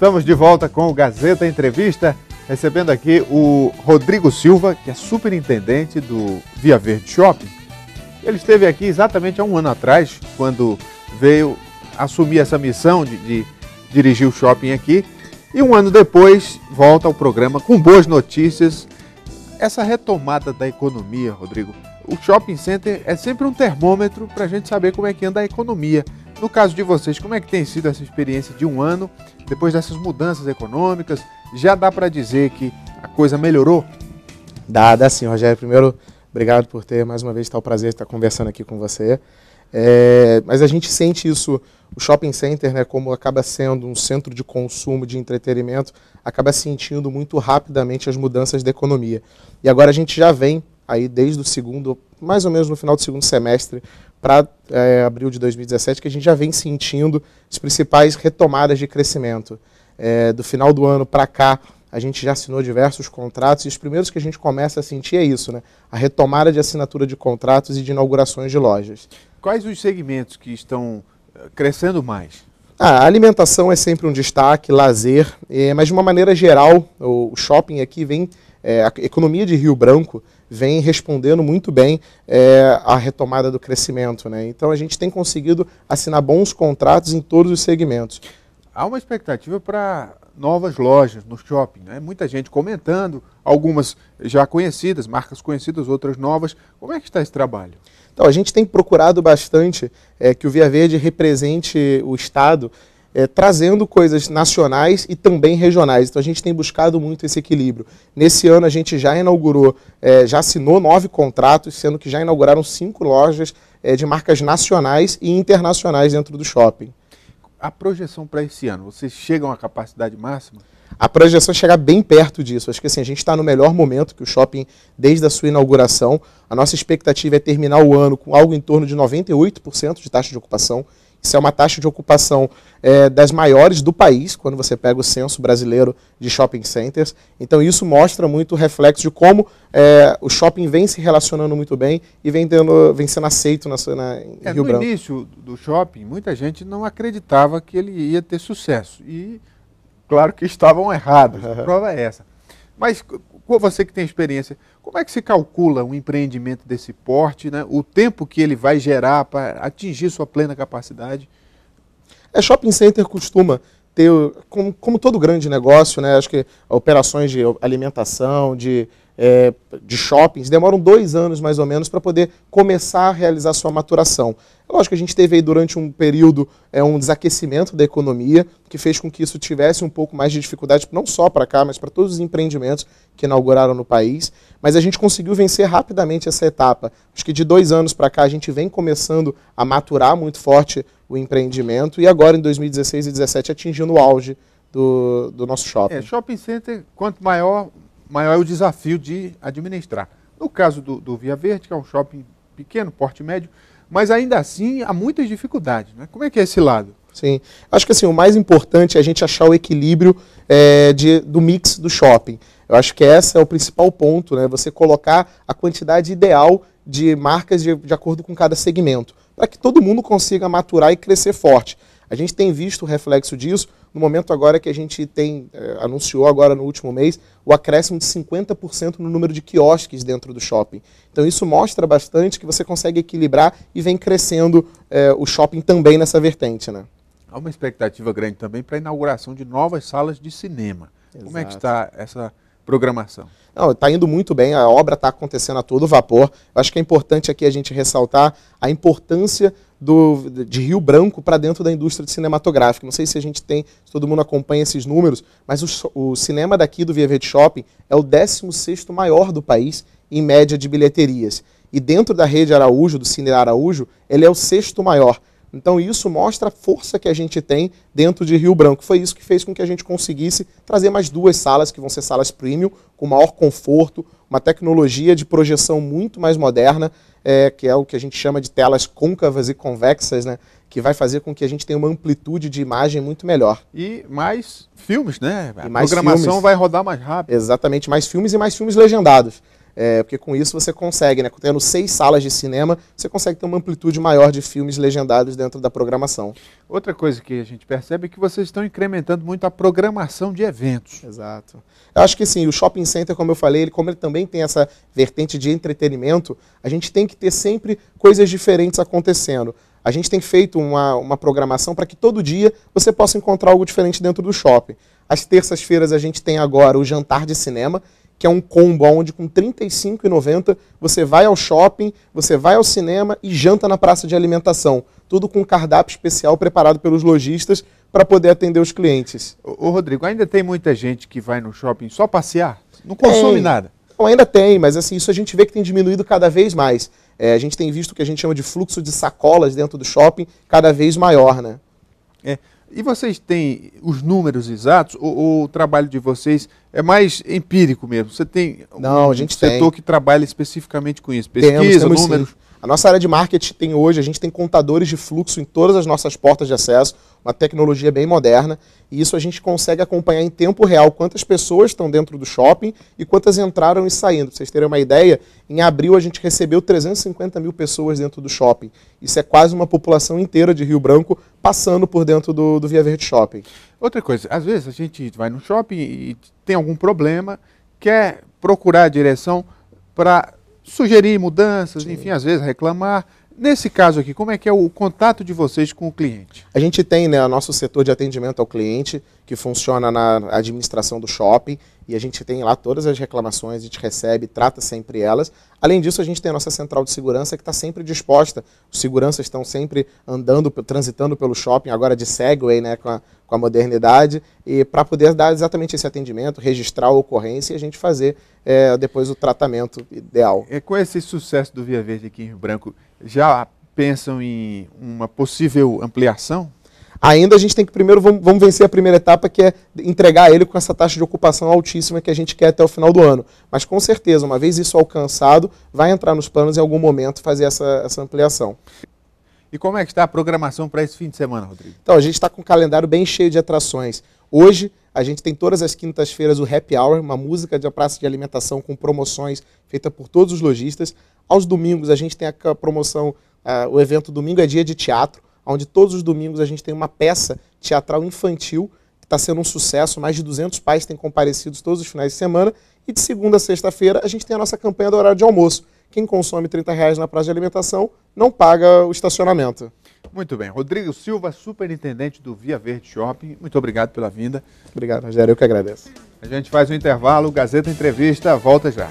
Estamos de volta com o Gazeta Entrevista, recebendo aqui o Rodrigo Silva, que é superintendente do Via Verde Shopping. Ele esteve aqui exatamente há um ano atrás, quando veio assumir essa missão de, de dirigir o shopping aqui. E um ano depois volta ao programa com boas notícias. Essa retomada da economia, Rodrigo, o shopping center é sempre um termômetro para a gente saber como é que anda a economia. No caso de vocês, como é que tem sido essa experiência de um ano depois dessas mudanças econômicas? Já dá para dizer que a coisa melhorou? Dá, dá sim, Rogério. Primeiro, obrigado por ter mais uma vez tal o prazer de estar conversando aqui com você. É, mas a gente sente isso, o shopping center, né, como acaba sendo um centro de consumo, de entretenimento, acaba sentindo muito rapidamente as mudanças da economia. E agora a gente já vem aí desde o segundo, mais ou menos no final do segundo semestre, para é, abril de 2017, que a gente já vem sentindo as principais retomadas de crescimento. É, do final do ano para cá, a gente já assinou diversos contratos e os primeiros que a gente começa a sentir é isso, né? A retomada de assinatura de contratos e de inaugurações de lojas. Quais os segmentos que estão eh, crescendo mais? Ah, a alimentação é sempre um destaque, lazer, eh, mas de uma maneira geral, o shopping aqui vem é, a economia de Rio Branco vem respondendo muito bem é, à retomada do crescimento. Né? Então a gente tem conseguido assinar bons contratos em todos os segmentos. Há uma expectativa para novas lojas no shopping, né? muita gente comentando, algumas já conhecidas, marcas conhecidas, outras novas. Como é que está esse trabalho? Então, a gente tem procurado bastante é, que o Via Verde represente o Estado é, trazendo coisas nacionais e também regionais. Então a gente tem buscado muito esse equilíbrio. Nesse ano a gente já inaugurou, é, já assinou nove contratos, sendo que já inauguraram cinco lojas é, de marcas nacionais e internacionais dentro do shopping. A projeção para esse ano, vocês chegam à capacidade máxima? A projeção é chegar bem perto disso. Acho que assim, a gente está no melhor momento que o shopping, desde a sua inauguração. A nossa expectativa é terminar o ano com algo em torno de 98% de taxa de ocupação. Isso é uma taxa de ocupação é, das maiores do país, quando você pega o censo brasileiro de shopping centers. Então, isso mostra muito o reflexo de como é, o shopping vem se relacionando muito bem e vem, tendo, vem sendo aceito na, na, em é, Rio no Branco. No início do shopping, muita gente não acreditava que ele ia ter sucesso. E, claro que estavam errados, a prova é essa. Mas você que tem experiência, como é que se calcula um empreendimento desse porte, né? o tempo que ele vai gerar para atingir sua plena capacidade? É, shopping center costuma ter, como, como todo grande negócio, né? acho que operações de alimentação, de é, de shoppings demoram dois anos mais ou menos para poder começar a realizar sua maturação. É lógico que a gente teve aí durante um período é, um desaquecimento da economia, que fez com que isso tivesse um pouco mais de dificuldade, não só para cá, mas para todos os empreendimentos que inauguraram no país. Mas a gente conseguiu vencer rapidamente essa etapa. Acho que de dois anos para cá a gente vem começando a maturar muito forte o empreendimento e agora em 2016 e 2017 atingindo o auge do, do nosso shopping. É, shopping center, quanto maior, maior é o desafio de administrar. No caso do, do Via Verde, que é um shopping pequeno, porte médio, mas ainda assim há muitas dificuldades. Né? Como é que é esse lado? Sim. Acho que assim, o mais importante é a gente achar o equilíbrio é, de, do mix do shopping. Eu acho que esse é o principal ponto, né? Você colocar a quantidade ideal de marcas de, de acordo com cada segmento, para que todo mundo consiga maturar e crescer forte. A gente tem visto o reflexo disso no momento agora que a gente tem, eh, anunciou agora no último mês, o acréscimo de 50% no número de quiosques dentro do shopping. Então isso mostra bastante que você consegue equilibrar e vem crescendo eh, o shopping também nessa vertente. Né? Há uma expectativa grande também para a inauguração de novas salas de cinema. Exato. Como é que está essa programação? está indo muito bem, a obra está acontecendo a todo vapor. Eu acho que é importante aqui a gente ressaltar a importância do, de Rio Branco para dentro da indústria cinematográfica. Não sei se a gente tem, se todo mundo acompanha esses números, mas o, o cinema daqui do Via Verde Shopping é o 16 maior do país em média de bilheterias. E dentro da rede Araújo, do Cine Araújo, ele é o sexto maior. Então isso mostra a força que a gente tem dentro de Rio Branco. Foi isso que fez com que a gente conseguisse trazer mais duas salas, que vão ser salas premium, com maior conforto, uma tecnologia de projeção muito mais moderna, é, que é o que a gente chama de telas côncavas e convexas, né? que vai fazer com que a gente tenha uma amplitude de imagem muito melhor. E mais filmes, né? A programação filmes. vai rodar mais rápido. Exatamente, mais filmes e mais filmes legendados. É, porque com isso você consegue, né, tendo seis salas de cinema, você consegue ter uma amplitude maior de filmes legendados dentro da programação. Outra coisa que a gente percebe é que vocês estão incrementando muito a programação de eventos. Exato. Eu acho que sim, o shopping center, como eu falei, ele, como ele também tem essa vertente de entretenimento, a gente tem que ter sempre coisas diferentes acontecendo. A gente tem feito uma, uma programação para que todo dia você possa encontrar algo diferente dentro do shopping. Às terças-feiras a gente tem agora o jantar de cinema, que é um combo onde com R$ 35,90 você vai ao shopping, você vai ao cinema e janta na praça de alimentação. Tudo com cardápio especial preparado pelos lojistas para poder atender os clientes. Ô, ô, Rodrigo, ainda tem muita gente que vai no shopping só passear? Não consome tem. nada? Não, ainda tem, mas assim, isso a gente vê que tem diminuído cada vez mais. É, a gente tem visto o que a gente chama de fluxo de sacolas dentro do shopping cada vez maior, né? É. E vocês têm os números exatos ou, ou, o trabalho de vocês é mais empírico mesmo? Você tem Não, um a gente setor tem. que trabalha especificamente com isso? Pesquisa, temos, temos números? Sim. A nossa área de marketing tem hoje, a gente tem contadores de fluxo em todas as nossas portas de acesso, uma tecnologia bem moderna, e isso a gente consegue acompanhar em tempo real quantas pessoas estão dentro do shopping e quantas entraram e saindo. Para vocês terem uma ideia, em abril a gente recebeu 350 mil pessoas dentro do shopping. Isso é quase uma população inteira de Rio Branco passando por dentro do, do Via Verde Shopping. Outra coisa, às vezes a gente vai no shopping e tem algum problema, quer procurar a direção para sugerir mudanças, Sim. enfim, às vezes reclamar. Nesse caso aqui, como é que é o contato de vocês com o cliente? A gente tem né, o nosso setor de atendimento ao cliente, que funciona na administração do shopping, e a gente tem lá todas as reclamações, a gente recebe, trata sempre elas. Além disso, a gente tem a nossa central de segurança que está sempre disposta. Os seguranças estão sempre andando, transitando pelo shopping, agora de Segway, né, com a, com a modernidade, e para poder dar exatamente esse atendimento, registrar a ocorrência e a gente fazer é, depois o tratamento ideal. É, com esse sucesso do Via Verde aqui em Rio Branco, já pensam em uma possível ampliação? Ainda a gente tem que primeiro, vamos, vamos, vencer a primeira etapa, que é entregar ele com essa taxa de ocupação altíssima que a gente quer até o final do ano. Mas com certeza, uma vez isso alcançado, vai entrar nos planos em algum momento fazer essa, essa ampliação. E como é que está a programação para esse fim de semana, Rodrigo? Então, a gente está com um calendário bem cheio de atrações. Hoje, a gente tem todas as quintas-feiras o Happy Hour, uma música de praça de alimentação com promoções feita por todos os lojistas. Aos domingos a gente tem a promoção, uh, o evento Domingo é Dia de Teatro, onde todos os domingos a gente tem uma peça teatral infantil que está sendo um sucesso, mais de 200 pais têm comparecido todos os finais de semana. E de segunda a sexta-feira a gente tem a nossa campanha do horário de almoço. Quem consome 30 reais na praça de alimentação não paga o estacionamento. Muito bem. Rodrigo Silva, superintendente do Via Verde Shopping, muito obrigado pela vinda. Obrigado, Rogério, eu que agradeço. A gente faz um intervalo, Gazeta Entrevista, volta já.